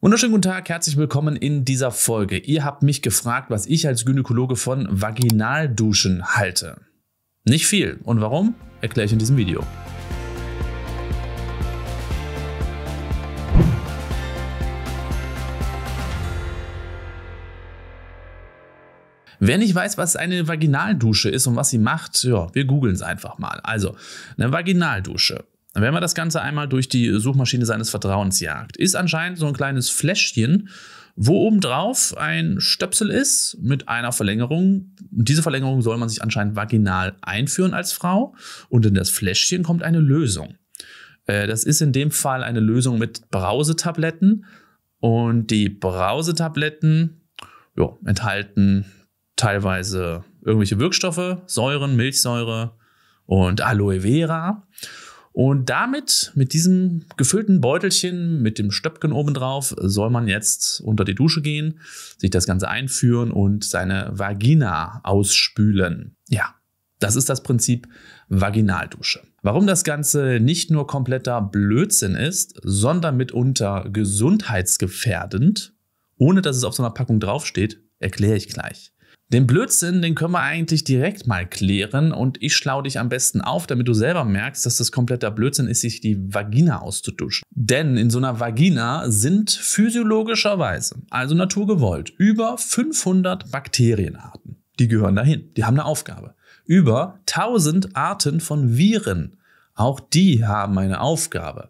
Wunderschönen guten Tag, herzlich willkommen in dieser Folge. Ihr habt mich gefragt, was ich als Gynäkologe von Vaginalduschen halte. Nicht viel. Und warum? Erkläre ich in diesem Video. Wer nicht weiß, was eine Vaginaldusche ist und was sie macht, ja, wir googeln es einfach mal. Also, eine Vaginaldusche wenn man das Ganze einmal durch die Suchmaschine seines Vertrauens jagt, ist anscheinend so ein kleines Fläschchen, wo obendrauf ein Stöpsel ist mit einer Verlängerung. diese Verlängerung soll man sich anscheinend vaginal einführen als Frau. Und in das Fläschchen kommt eine Lösung. Äh, das ist in dem Fall eine Lösung mit Brausetabletten. Und die Brausetabletten ja, enthalten teilweise irgendwelche Wirkstoffe, Säuren, Milchsäure und Aloe Vera. Und damit, mit diesem gefüllten Beutelchen, mit dem Stöpken obendrauf, soll man jetzt unter die Dusche gehen, sich das Ganze einführen und seine Vagina ausspülen. Ja, das ist das Prinzip Vaginaldusche. Warum das Ganze nicht nur kompletter Blödsinn ist, sondern mitunter gesundheitsgefährdend, ohne dass es auf so einer Packung draufsteht, erkläre ich gleich. Den Blödsinn, den können wir eigentlich direkt mal klären und ich schlau dich am besten auf, damit du selber merkst, dass das kompletter Blödsinn ist, sich die Vagina auszuduschen. Denn in so einer Vagina sind physiologischerweise, also naturgewollt, über 500 Bakterienarten. Die gehören dahin, die haben eine Aufgabe. Über 1000 Arten von Viren, auch die haben eine Aufgabe.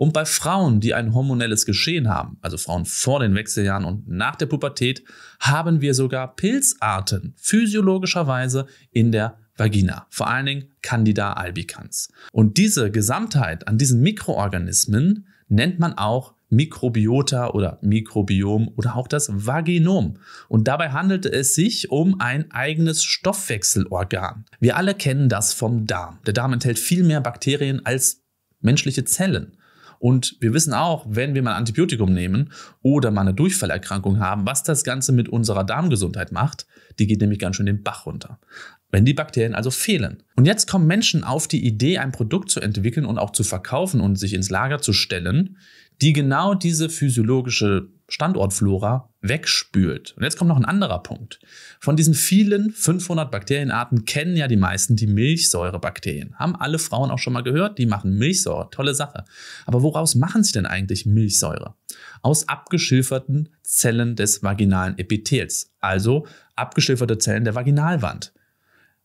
Und bei Frauen, die ein hormonelles Geschehen haben, also Frauen vor den Wechseljahren und nach der Pubertät, haben wir sogar Pilzarten physiologischerweise in der Vagina, vor allen Dingen Candida albicans. Und diese Gesamtheit an diesen Mikroorganismen nennt man auch Mikrobiota oder Mikrobiom oder auch das Vaginom. Und dabei handelte es sich um ein eigenes Stoffwechselorgan. Wir alle kennen das vom Darm. Der Darm enthält viel mehr Bakterien als menschliche Zellen. Und wir wissen auch, wenn wir mal Antibiotikum nehmen oder mal eine Durchfallerkrankung haben, was das Ganze mit unserer Darmgesundheit macht, die geht nämlich ganz schön den Bach runter wenn die Bakterien also fehlen. Und jetzt kommen Menschen auf die Idee, ein Produkt zu entwickeln und auch zu verkaufen und sich ins Lager zu stellen, die genau diese physiologische Standortflora wegspült. Und jetzt kommt noch ein anderer Punkt. Von diesen vielen 500 Bakterienarten kennen ja die meisten die Milchsäurebakterien. Haben alle Frauen auch schon mal gehört, die machen Milchsäure, tolle Sache. Aber woraus machen sie denn eigentlich Milchsäure? Aus abgeschilferten Zellen des vaginalen Epithels, also abgeschilferte Zellen der Vaginalwand.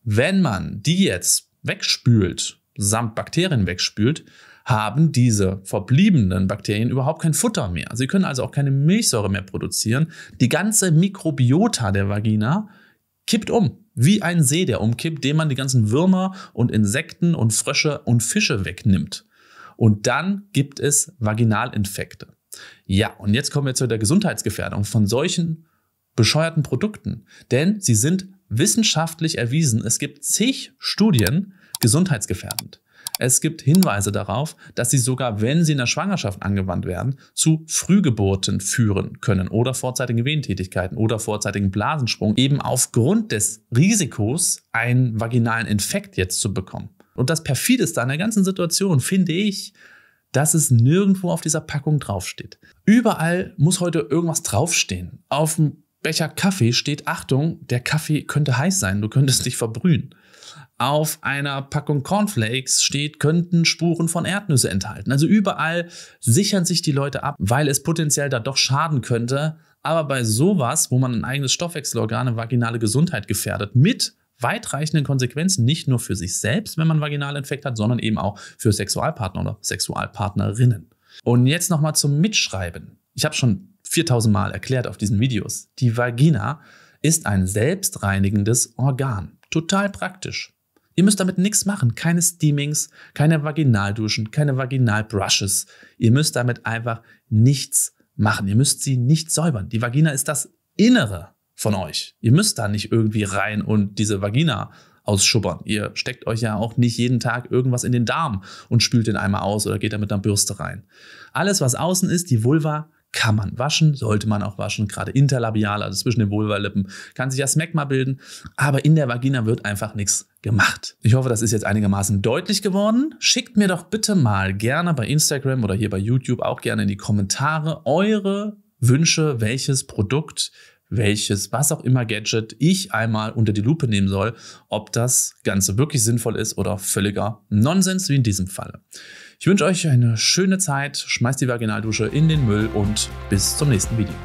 Wenn man die jetzt wegspült, samt Bakterien wegspült, haben diese verbliebenen Bakterien überhaupt kein Futter mehr. Sie können also auch keine Milchsäure mehr produzieren. Die ganze Mikrobiota der Vagina kippt um, wie ein See, der umkippt, dem man die ganzen Würmer und Insekten und Frösche und Fische wegnimmt. Und dann gibt es Vaginalinfekte. Ja, und jetzt kommen wir zu der Gesundheitsgefährdung von solchen bescheuerten Produkten, denn sie sind wissenschaftlich erwiesen. Es gibt zig Studien gesundheitsgefährdend. Es gibt Hinweise darauf, dass sie sogar, wenn sie in der Schwangerschaft angewandt werden, zu Frühgeburten führen können oder vorzeitigen Wehentätigkeiten oder vorzeitigen Blasensprung, eben aufgrund des Risikos, einen vaginalen Infekt jetzt zu bekommen. Und das perfideste an der ganzen Situation finde ich, dass es nirgendwo auf dieser Packung draufsteht. Überall muss heute irgendwas draufstehen. Auf dem Becher Kaffee steht, Achtung, der Kaffee könnte heiß sein, du könntest dich verbrühen. Auf einer Packung Cornflakes steht, könnten Spuren von Erdnüsse enthalten. Also überall sichern sich die Leute ab, weil es potenziell da doch schaden könnte. Aber bei sowas, wo man ein eigenes Stoffwechselorgan und vaginale Gesundheit gefährdet, mit weitreichenden Konsequenzen, nicht nur für sich selbst, wenn man Vaginalinfekt hat, sondern eben auch für Sexualpartner oder Sexualpartnerinnen. Und jetzt nochmal zum Mitschreiben. Ich habe schon 4000 Mal erklärt auf diesen Videos. Die Vagina ist ein selbstreinigendes Organ. Total praktisch. Ihr müsst damit nichts machen. Keine Steamings, keine Vaginalduschen, keine Vaginalbrushes. Ihr müsst damit einfach nichts machen. Ihr müsst sie nicht säubern. Die Vagina ist das Innere von euch. Ihr müsst da nicht irgendwie rein und diese Vagina ausschubbern. Ihr steckt euch ja auch nicht jeden Tag irgendwas in den Darm und spült den einmal aus oder geht da mit einer Bürste rein. Alles, was außen ist, die Vulva, kann man waschen, sollte man auch waschen, gerade interlabial, also zwischen den Vulvalippen, kann sich ja Smegma bilden, aber in der Vagina wird einfach nichts gemacht. Ich hoffe, das ist jetzt einigermaßen deutlich geworden. Schickt mir doch bitte mal gerne bei Instagram oder hier bei YouTube auch gerne in die Kommentare eure Wünsche, welches Produkt welches, was auch immer Gadget ich einmal unter die Lupe nehmen soll, ob das Ganze wirklich sinnvoll ist oder völliger Nonsens wie in diesem Fall. Ich wünsche euch eine schöne Zeit, schmeißt die Vaginaldusche in den Müll und bis zum nächsten Video.